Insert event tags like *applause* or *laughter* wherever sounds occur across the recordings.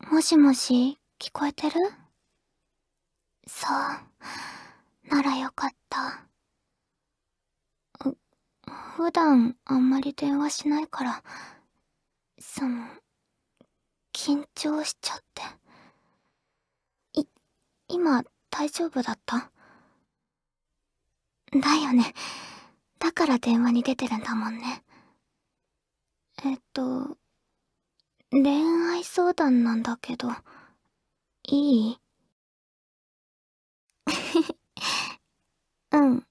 もしもし、聞こえてるそう、ならよかった。普段あんまり電話しないから、その、緊張しちゃって。い、今大丈夫だっただよね。だから電話に出てるんだもんね。えっと、恋愛相談なんだけどいい *laughs* うん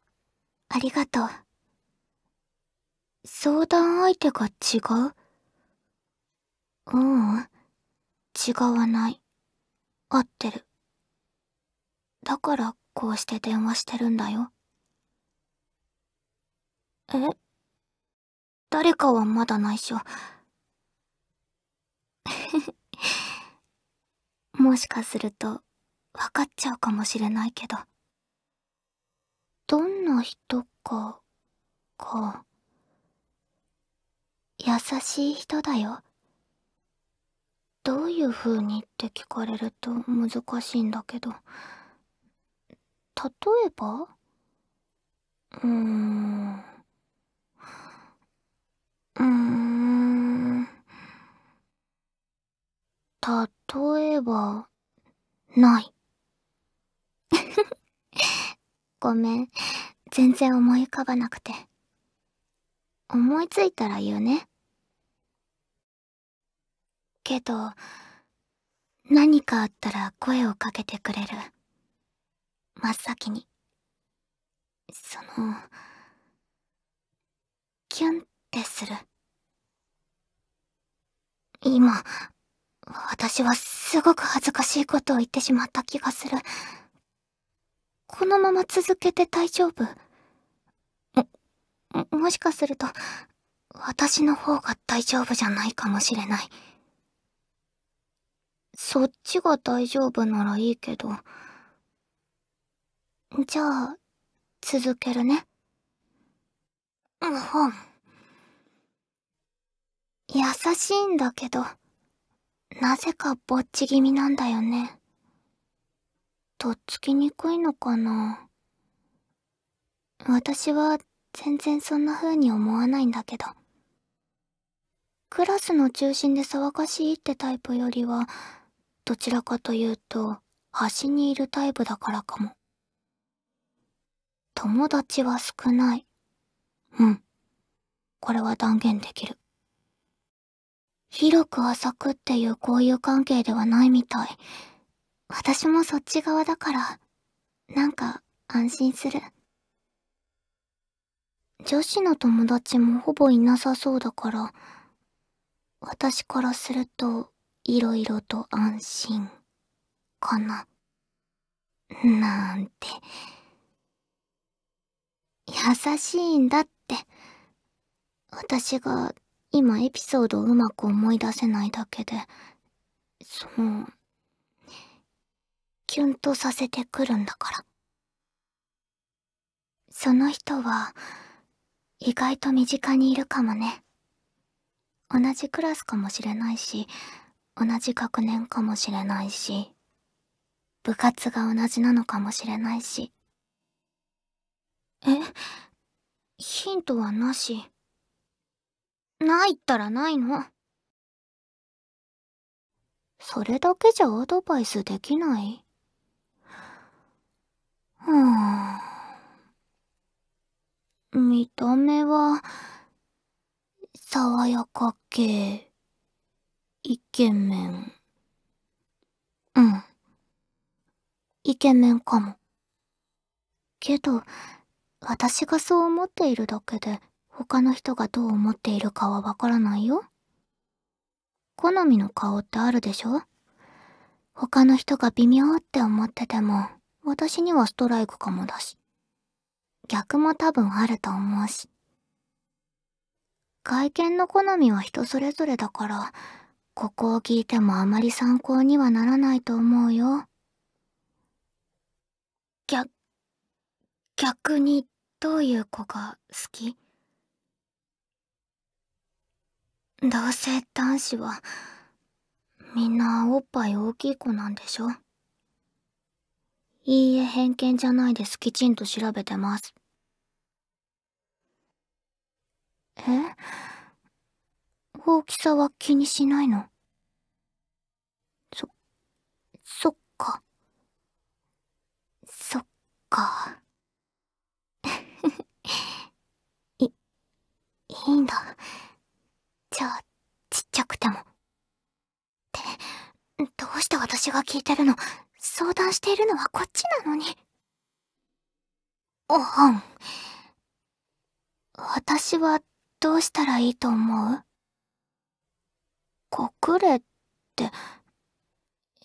ありがとう相談相手が違うううん違わない合ってるだからこうして電話してるんだよえ誰かはまだ内緒 *laughs* もしかすると分かっちゃうかもしれないけどどんな人かか優しい人だよどういう風にって聞かれると難しいんだけど例えばうーんうーん例えば、ない。*laughs* ごめん。全然思い浮かばなくて。思いついたら言うね。けど、何かあったら声をかけてくれる。真っ先に。その、キュンってする。今、私はすごく恥ずかしいことを言ってしまった気がする。このまま続けて大丈夫も、もしかすると、私の方が大丈夫じゃないかもしれない。そっちが大丈夫ならいいけど。じゃあ、続けるね。うん。優しいんだけど。なぜかぼっち気味なんだよね。とっつきにくいのかな。私は全然そんな風に思わないんだけど。クラスの中心で騒がしいってタイプよりは、どちらかというと、端にいるタイプだからかも。友達は少ない。うん。これは断言できる。広く浅くっていう交友関係ではないみたい。私もそっち側だから、なんか安心する。女子の友達もほぼいなさそうだから、私からすると、いろいろと安心、かな。なんて。優しいんだって。私が今エピソードをうまく思い出せないだけでそのキュンとさせてくるんだからその人は意外と身近にいるかもね同じクラスかもしれないし同じ学年かもしれないし部活が同じなのかもしれないしえヒントはなしないったらないの。それだけじゃアドバイスできないうん。見た目は、爽やか系、イケメン。うん。イケメンかも。けど、私がそう思っているだけで、他の人がどう思っているかはわからないよ。好みの顔ってあるでしょ他の人が微妙って思ってても、私にはストライクかもだし。逆も多分あると思うし。外見の好みは人それぞれだから、ここを聞いてもあまり参考にはならないと思うよ。逆、逆にどういう子が好きどうせ男子はみんなおっぱい大きい子なんでしょいいえ偏見じゃないですきちんと調べてますえ大きさは気にしないのそそっかそっか *laughs* いいいんだじゃあ、ちっちゃくても。って、どうして私が聞いてるの相談しているのはこっちなのに。おはん。私はどうしたらいいと思う隠れって、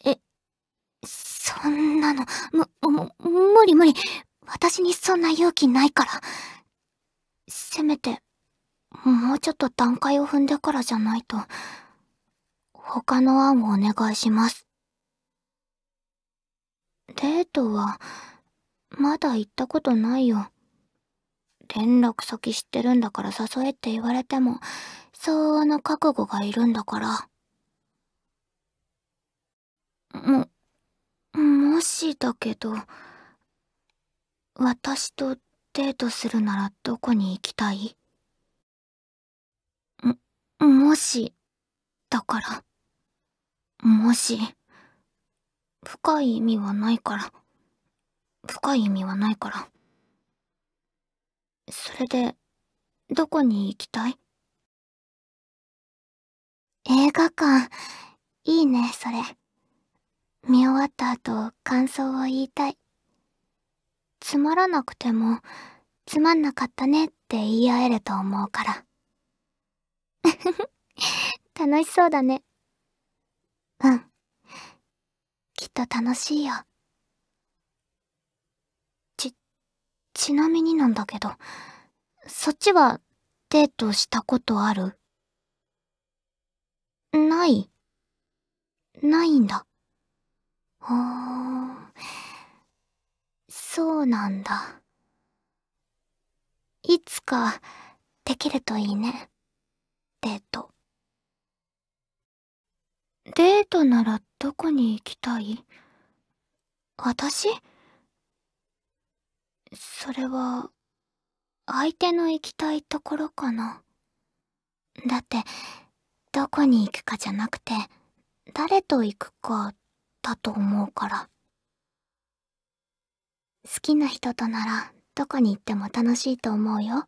え、そんなの、む、む、無理無理。私にそんな勇気ないから。せめて、もうちょっと段階を踏んでからじゃないと、他の案をお願いします。デートは、まだ行ったことないよ。連絡先知ってるんだから誘えって言われても、相応の覚悟がいるんだから。も、もしだけど、私とデートするならどこに行きたいもし、だから。もし、深い意味はないから。深い意味はないから。それで、どこに行きたい映画館、いいね、それ。見終わった後、感想を言いたい。つまらなくても、つまんなかったねって言い合えると思うから。*laughs* 楽しそうだね。うん。きっと楽しいよ。ち、ちなみになんだけど、そっちはデートしたことあるない。ないんだ。あー。そうなんだ。いつか、できるといいね。デートデートならどこに行きたい私それは相手の行きたいところかなだってどこに行くかじゃなくて誰と行くかだと思うから好きな人とならどこに行っても楽しいと思うよ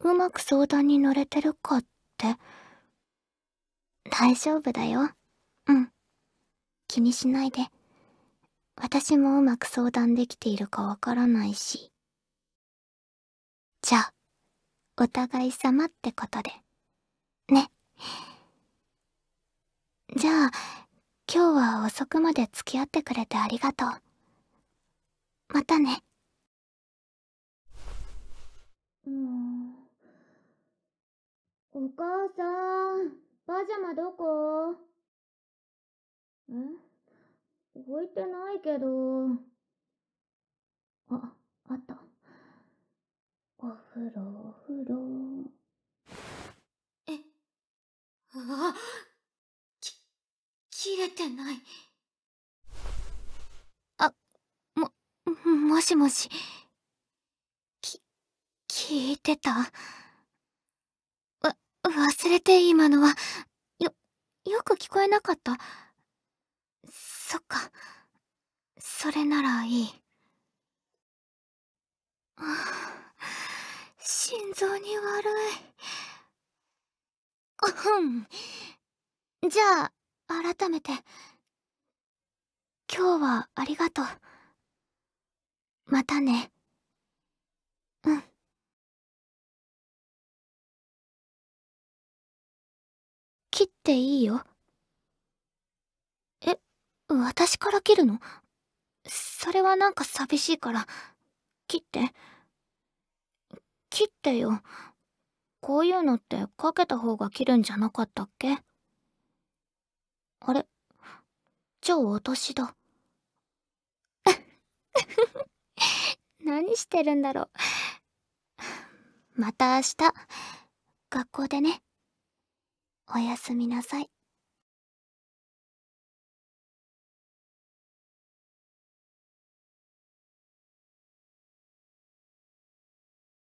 うまく相談に乗れてるかって大丈夫だようん気にしないで私もうまく相談できているかわからないしじゃあお互い様ってことでねじゃあ今日は遅くまで付き合ってくれてありがとうまたねうんお母さん、パジャマどこえ置いてないけど。あ、あった。お風呂、お風呂。え、あ、き、切れてない。あ、も、もしもし。き、聞いてた。忘れて今のは、よ、よく聞こえなかった。そっか。それならいい。心臓に悪い。あん。じゃあ、改めて。今日はありがとう。またね。うん。切っていいよ。え、私から切るのそれはなんか寂しいから、切って。切ってよ。こういうのってかけた方が切るんじゃなかったっけあれ超ゃあ私だ。*laughs* 何してるんだろう。また明日、学校でね。おやすみなさい。